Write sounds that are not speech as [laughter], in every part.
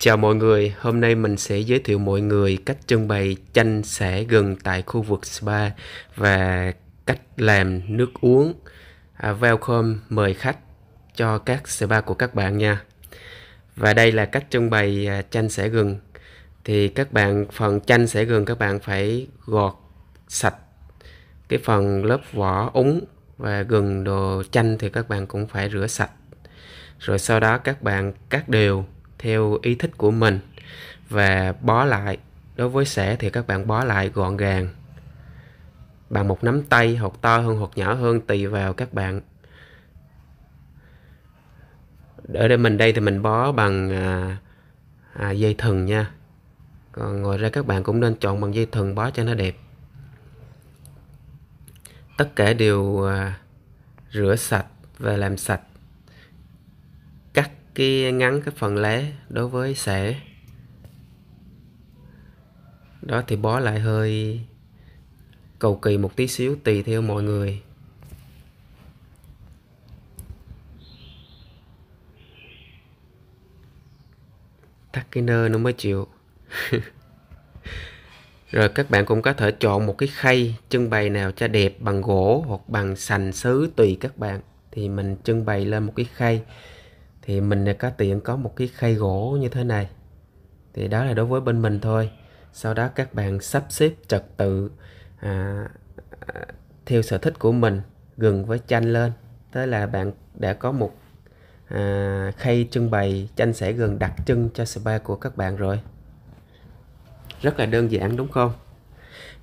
Chào mọi người, hôm nay mình sẽ giới thiệu mọi người cách trưng bày chanh sẻ gừng tại khu vực spa và cách làm nước uống à, welcome mời khách cho các spa của các bạn nha. Và đây là cách trưng bày à, chanh sẻ gừng. Thì các bạn phần chanh sẻ gừng các bạn phải gọt sạch cái phần lớp vỏ úng và gừng đồ chanh thì các bạn cũng phải rửa sạch. Rồi sau đó các bạn cắt đều theo ý thích của mình và bó lại đối với sẻ thì các bạn bó lại gọn gàng bằng một nắm tay hoặc to hơn hoặc nhỏ hơn tùy vào các bạn ở đây mình đây thì mình bó bằng à, à, dây thừng nha còn ngoài ra các bạn cũng nên chọn bằng dây thừng bó cho nó đẹp tất cả đều à, rửa sạch và làm sạch cái ngắn cái phần lá đối với sẻ đó thì bó lại hơi cầu kỳ một tí xíu tùy theo mọi người tắt cái nơ nó mới chịu [laughs] rồi các bạn cũng có thể chọn một cái khay trưng bày nào cho đẹp bằng gỗ hoặc bằng sành sứ tùy các bạn thì mình trưng bày lên một cái khay thì mình có tiện có một cái khay gỗ như thế này thì đó là đối với bên mình thôi sau đó các bạn sắp xếp trật tự à, theo sở thích của mình gần với chanh lên tới là bạn đã có một à, khay trưng bày chanh sẽ gần đặc trưng cho spa của các bạn rồi rất là đơn giản đúng không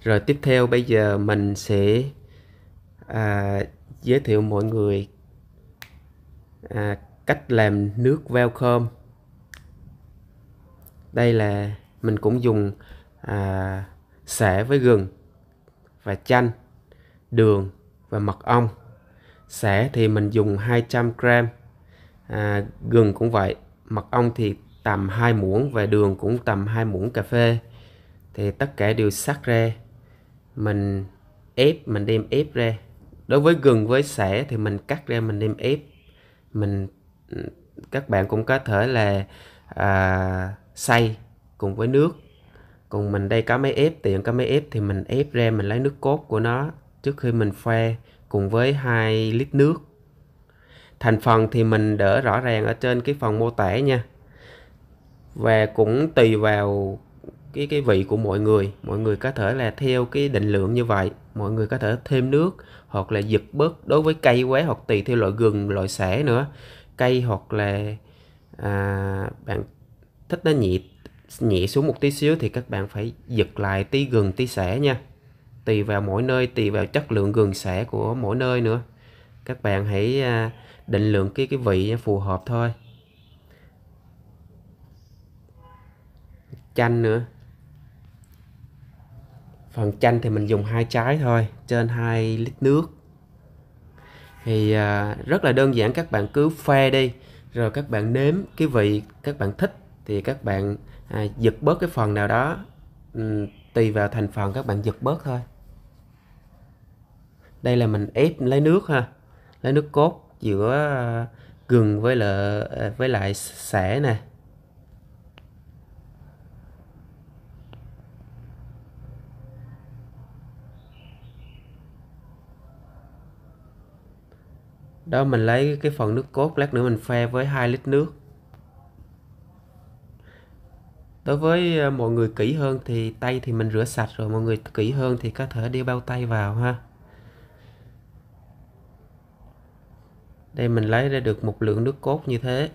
rồi tiếp theo bây giờ mình sẽ à, giới thiệu mọi người à, cách làm nước velcom đây là mình cũng dùng à, xả với gừng và chanh đường và mật ong xả thì mình dùng 200 gram à, gừng cũng vậy mật ong thì tầm 2 muỗng và đường cũng tầm 2 muỗng cà phê thì tất cả đều sắc ra mình ép mình đem ép ra đối với gừng với xả thì mình cắt ra mình đem ép mình các bạn cũng có thể là à, xay cùng với nước cùng mình đây có máy ép tiện có máy ép thì mình ép ra mình lấy nước cốt của nó trước khi mình pha cùng với 2 lít nước thành phần thì mình đỡ rõ ràng ở trên cái phần mô tả nha và cũng tùy vào cái cái vị của mọi người mọi người có thể là theo cái định lượng như vậy mọi người có thể thêm nước hoặc là giật bớt đối với cây quế hoặc tùy theo loại gừng loại xả nữa cây hoặc là à, bạn thích nó nhị nhẹ xuống một tí xíu thì các bạn phải giật lại tí gừng tí sẻ nha tùy vào mỗi nơi tùy vào chất lượng gừng sẻ của mỗi nơi nữa các bạn hãy à, định lượng cái cái vị phù hợp thôi chanh nữa phần chanh thì mình dùng hai trái thôi trên 2 lít nước thì à, rất là đơn giản các bạn cứ pha đi rồi các bạn nếm cái vị các bạn thích thì các bạn à, giật bớt cái phần nào đó tùy vào thành phần các bạn giật bớt thôi đây là mình ép lấy nước ha lấy nước cốt giữa à, gừng với lợ à, với lại sẻ nè đó mình lấy cái phần nước cốt lát nữa mình pha với 2 lít nước đối với ờ, mọi người kỹ hơn thì tay thì mình rửa sạch rồi mọi người kỹ hơn thì có thể đeo bao tay vào ha đây mình lấy ra được một lượng nước cốt như thế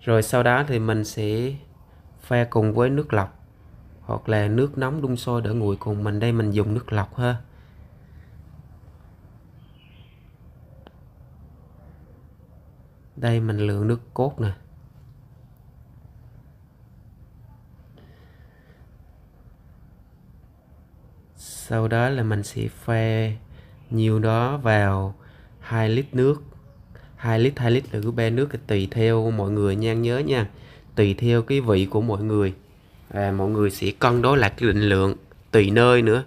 rồi sau đó thì mình sẽ pha cùng với nước lọc hoặc là nước nóng đun sôi để nguội cùng mình đây mình dùng nước lọc ha đây mình lượng nước cốt nè sau đó là mình sẽ pha nhiều đó vào 2 lít nước 2 lít 2 lít là cứ ba nước tùy theo mọi người nha nhớ nha tùy theo cái vị của mọi người và mọi người sẽ cân đối lại cái định lượng tùy nơi nữa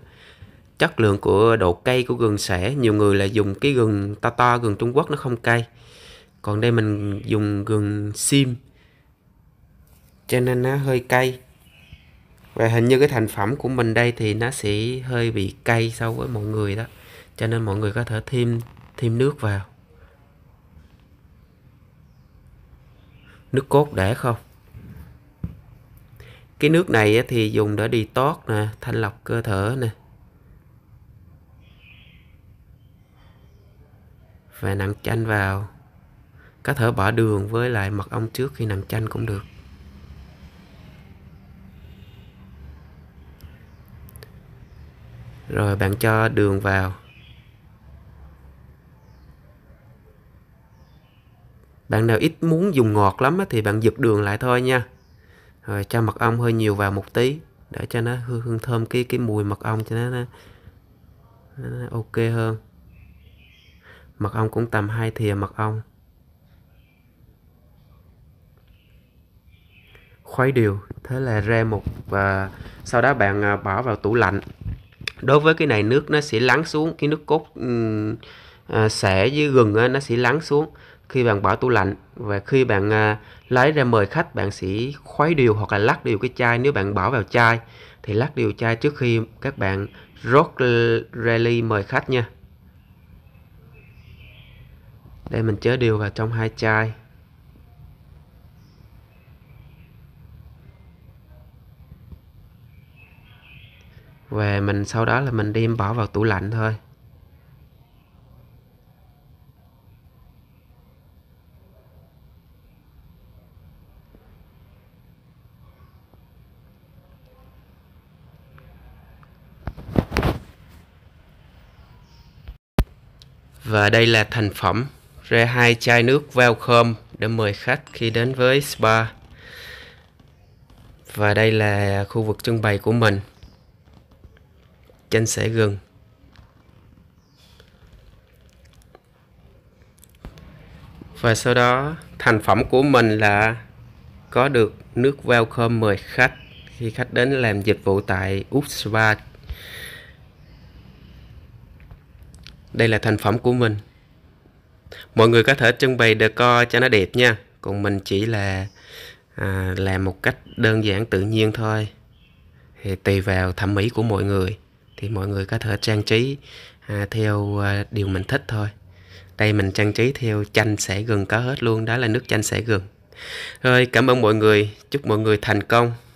chất lượng của độ cay của gừng sẻ nhiều người là dùng cái gừng to to gừng Trung Quốc nó không cay còn đây mình dùng gừng sim cho nên nó hơi cay và hình như cái thành phẩm của mình đây thì nó sẽ hơi bị cay so với mọi người đó cho nên mọi người có thể thêm thêm nước vào nước cốt để không cái nước này thì dùng để đi tót nè thanh lọc cơ thể nè và nặng chanh vào có thể bỏ đường với lại mật ong trước khi nặn chanh cũng được rồi bạn cho đường vào bạn nào ít muốn dùng ngọt lắm thì bạn giật đường lại thôi nha rồi cho mật ong hơi nhiều vào một tí để cho nó hương, hương thơm cái cái mùi mật ong cho nó, nó, nó ok hơn mật ong cũng tầm hai thìa mật ong khuấy đều thế là ra một và sau đó bạn à, bỏ vào tủ lạnh đối với cái này nước nó sẽ lắng xuống cái nước cốt à, sẻ với gừng nó sẽ lắng xuống khi bạn bỏ tủ lạnh và khi bạn à, lấy ra mời khách bạn sẽ khuấy đều hoặc là lắc đều cái chai nếu bạn bỏ vào chai thì lắc đều chai trước khi các bạn rót ra ly mời khách nha đây mình chớ đều vào trong hai chai về mình sau đó là mình đem bỏ vào tủ lạnh thôi Và đây là thành phẩm ra hai chai nước welcome để mời khách khi đến với spa. Và đây là khu vực trưng bày của mình chanh sẻ gừng và sau đó thành phẩm của mình là có được nước welcome mời khách khi khách đến làm dịch vụ tại Úc đây là thành phẩm của mình mọi người có thể trưng bày co cho nó đẹp nha còn mình chỉ là à, làm một cách đơn giản tự nhiên thôi thì tùy vào thẩm mỹ của mọi người thì mọi người có thể trang trí à, theo à, điều mình thích thôi đây mình trang trí theo chanh sẻ gừng có hết luôn đó là nước chanh sẻ gừng rồi cảm ơn mọi người chúc mọi người thành công